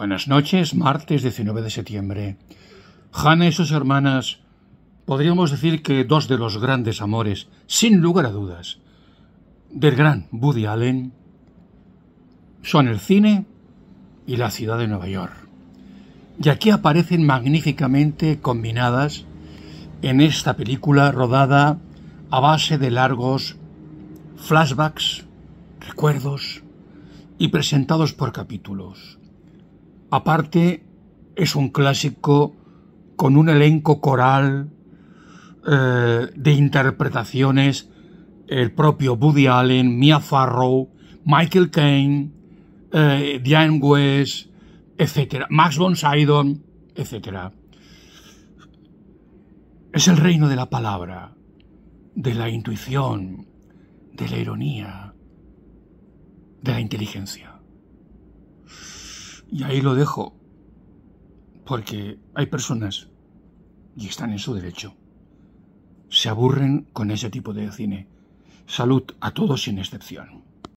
Buenas noches, martes 19 de septiembre. Hannah y sus hermanas, podríamos decir que dos de los grandes amores, sin lugar a dudas, del gran Woody Allen, son el cine y la ciudad de Nueva York. Y aquí aparecen magníficamente combinadas en esta película rodada a base de largos flashbacks, recuerdos y presentados por capítulos. Aparte, es un clásico con un elenco coral eh, de interpretaciones, el propio Woody Allen, Mia Farrow, Michael Caine, eh, Diane West, etc. Max von Sydow, etc. Es el reino de la palabra, de la intuición, de la ironía, de la inteligencia. Y ahí lo dejo, porque hay personas, y están en su derecho, se aburren con ese tipo de cine. Salud a todos sin excepción.